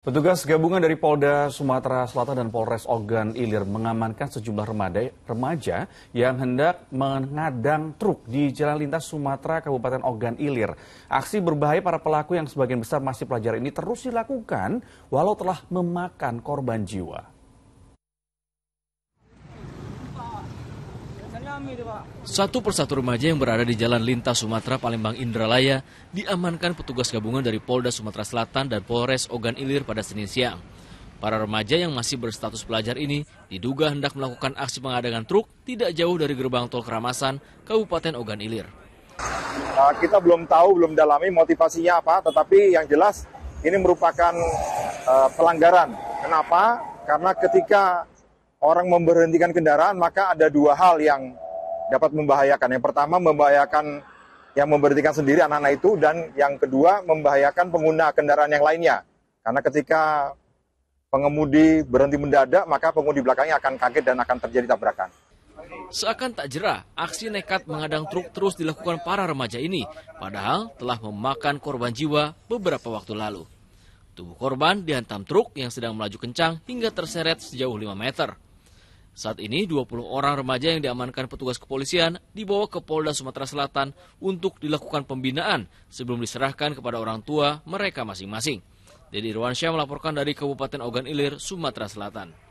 Petugas gabungan dari Polda Sumatera Selatan dan Polres Ogan Ilir mengamankan sejumlah remaja, remaja yang hendak mengadang truk di jalan lintas Sumatera Kabupaten Ogan Ilir. Aksi berbahaya para pelaku yang sebagian besar masih pelajar ini terus dilakukan walau telah memakan korban jiwa. Satu persatu remaja yang berada di jalan lintas Sumatera Palembang Indralaya diamankan petugas gabungan dari Polda Sumatera Selatan dan Polres Ogan Ilir pada Senin siang. Para remaja yang masih berstatus pelajar ini diduga hendak melakukan aksi pengadangan truk tidak jauh dari gerbang tol Keramasan, Kabupaten Ogan Ilir. Ah, kita belum tahu, belum dalami motivasinya apa, tetapi yang jelas ini merupakan eh, pelanggaran. Kenapa? Karena ketika orang memberhentikan kendaraan, maka ada dua hal yang dapat membahayakan. Yang pertama membahayakan yang memberhentikan sendiri anak-anak itu dan yang kedua membahayakan pengguna kendaraan yang lainnya. Karena ketika pengemudi berhenti mendadak, maka pengemudi belakangnya akan kaget dan akan terjadi tabrakan. Seakan tak jerah, aksi nekat mengadang truk terus dilakukan para remaja ini, padahal telah memakan korban jiwa beberapa waktu lalu. Tubuh korban dihantam truk yang sedang melaju kencang hingga terseret sejauh 5 meter. Saat ini 20 orang remaja yang diamankan petugas kepolisian dibawa ke Polda Sumatera Selatan untuk dilakukan pembinaan sebelum diserahkan kepada orang tua mereka masing-masing. Dedi Irwansyah melaporkan dari Kabupaten Ogan Ilir, Sumatera Selatan.